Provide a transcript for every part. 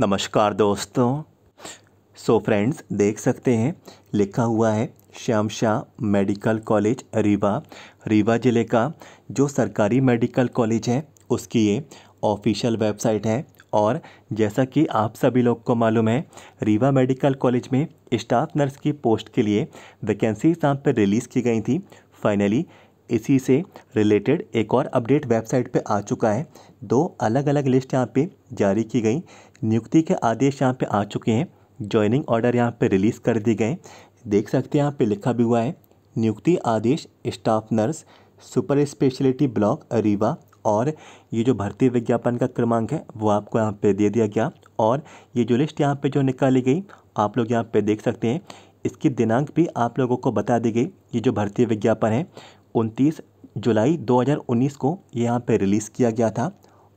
नमस्कार दोस्तों सो so friends देख सकते हैं लिखा हुआ है श्याम शाह मेडिकल कॉलेज रीवा रीवा ज़िले का जो सरकारी मेडिकल कॉलेज है उसकी ये ऑफिशियल वेबसाइट है और जैसा कि आप सभी लोग को मालूम है रीवा मेडिकल कॉलेज में स्टाफ नर्स की पोस्ट के लिए वैकेंसी यहाँ पर रिलीज़ की गई थी फाइनली इसी से रिलेटेड एक और अपडेट वेबसाइट पे आ चुका है दो अलग अलग लिस्ट यहाँ पे जारी की गई नियुक्ति के आदेश यहाँ पे आ चुके हैं ज्वाइनिंग ऑर्डर यहाँ पे रिलीज़ कर दिए गए देख सकते हैं यहाँ पे लिखा भी हुआ है नियुक्ति आदेश staff nurse super speciality block Rewa और ये जो भर्ती विज्ञापन का क्रमांक है वो आपको यहाँ पे दे दिया गया और ये जो लिस्ट यहाँ पे जो निकाली गई आप लोग यहाँ पे देख सकते हैं इसकी दिनांक भी आप लोगों को बता दी गई ये जो भर्ती विज्ञापन है उनतीस जुलाई 2019 को ये यहाँ पे रिलीज़ किया गया था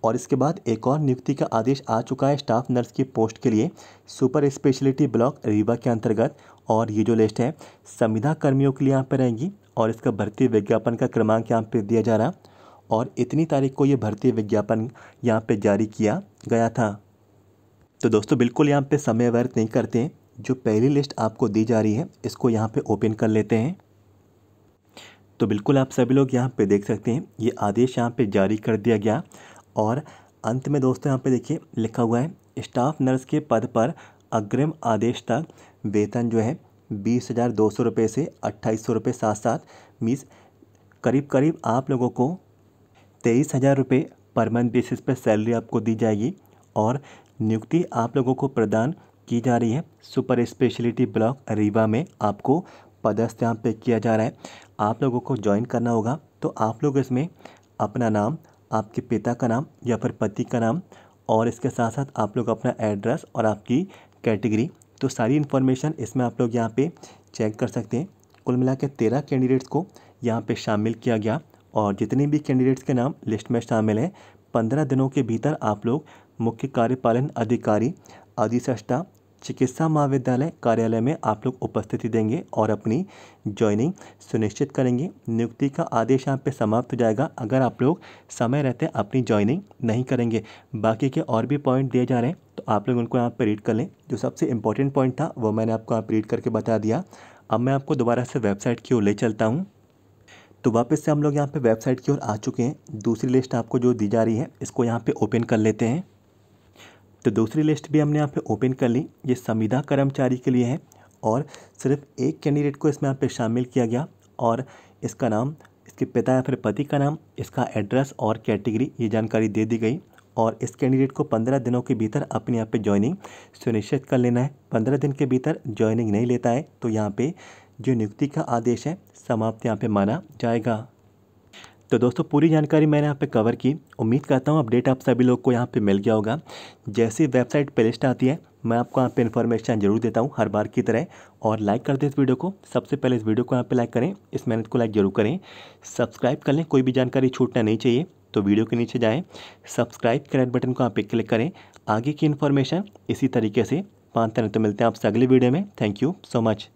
और इसके बाद एक और नियुक्ति का आदेश आ चुका है स्टाफ नर्स की पोस्ट के लिए सुपर स्पेशलिटी ब्लॉक रीवा के अंतर्गत और ये जो लिस्ट है संविधा कर्मियों के लिए यहाँ पर रहेंगी और इसका भर्ती विज्ञापन का क्रमांक यहाँ पर दिया जा रहा और इतनी तारीख को ये भर्ती विज्ञापन यहाँ पर जारी किया गया था तो दोस्तों बिल्कुल यहाँ पर समय व्यर्थ नहीं करते जो पहली लिस्ट आपको दी जा रही है इसको यहाँ पर ओपन कर लेते हैं तो बिल्कुल आप सभी लोग यहाँ पे देख सकते हैं ये आदेश यहाँ पे जारी कर दिया गया और अंत में दोस्तों यहाँ पे देखिए लिखा हुआ है स्टाफ नर्स के पद पर अग्रिम आदेश तक वेतन जो है बीस हज़ार दो सौ रुपये से अट्ठाईस सौ रुपये साथ साथ मीस करीब करीब आप लोगों को तेईस हज़ार रुपये पर मंथ बेसिस पर सैलरी आपको दी जाएगी और नियुक्ति आप लोगों को प्रदान की जा रही है सुपर स्पेशलिटी ब्लॉक रीवा में आपको पदस्थ यहाँ पे किया जा रहा है आप लोगों को ज्वाइन करना होगा तो आप लोग इसमें अपना नाम आपके पिता का नाम या फिर पति का नाम और इसके साथ साथ आप लोग अपना एड्रेस और आपकी कैटेगरी तो सारी इन्फॉर्मेशन इसमें आप लोग यहाँ पे चेक कर सकते हैं कुल मिला के तेरह कैंडिडेट्स को यहाँ पे शामिल किया गया और जितने भी कैंडिडेट्स के नाम लिस्ट में शामिल हैं पंद्रह दिनों के भीतर आप लोग मुख्य कार्यपालन अधिकारी अधिष्ठा चिकित्सा महाविद्यालय कार्यालय में आप लोग उपस्थिति देंगे और अपनी ज्वाइनिंग सुनिश्चित करेंगे नियुक्ति का आदेश यहाँ पे समाप्त हो जाएगा अगर आप लोग समय रहते अपनी ज्वाइनिंग नहीं करेंगे बाकी के और भी पॉइंट दिए जा रहे हैं तो आप लोग उनको यहाँ पर रीड कर लें जो सबसे इंपॉर्टेंट पॉइंट था वो मैंने आपको यहाँ पर रीड करके बता दिया अब मैं आपको दोबारा से वेबसाइट की ओर ले चलता हूँ तो वापस से हम लोग यहाँ पे वेबसाइट की ओर आ चुके हैं दूसरी लिस्ट आपको जो दी जा रही है इसको यहाँ पे ओपन कर लेते हैं तो दूसरी लिस्ट भी हमने यहाँ पे ओपन कर ली ये संविदा कर्मचारी के लिए है और सिर्फ एक कैंडिडेट को इसमें यहाँ पे शामिल किया गया और इसका नाम इसके पिता या फिर पति का नाम इसका एड्रेस और कैटेगरी ये जानकारी दे दी गई और इस कैंडिडेट को पंद्रह दिनों के भीतर अपने यहाँ पर ज्वाइनिंग सुनिश्चित कर लेना है पंद्रह दिन के भीतर ज्वाइनिंग नहीं लेता है तो यहाँ पर जो नियुक्ति का आदेश है समाप्त यहाँ पर माना जाएगा तो दोस्तों पूरी जानकारी मैंने यहाँ पे कवर की उम्मीद करता हूँ अपडेट आप सभी लोग को यहाँ पे मिल गया होगा जैसी वेबसाइट प्लेलिस्ट आती है मैं आपको यहाँ पे इन्फॉर्मेशन जरूर देता हूँ हर बार की तरह और लाइक कर दें इस वीडियो को सबसे पहले इस वीडियो को यहाँ पे लाइक करें इस मेहनत को लाइक जरूर करें सब्सक्राइब कर लें कोई भी जानकारी छूटना नहीं चाहिए तो वीडियो के नीचे जाएँ सब्सक्राइब के रेड बटन को यहाँ पर क्लिक करें आगे की इन्फॉर्मेशन इसी तरीके से पाँच तरह तो मिलते हैं आपसे अगले वीडियो में थैंक यू सो मच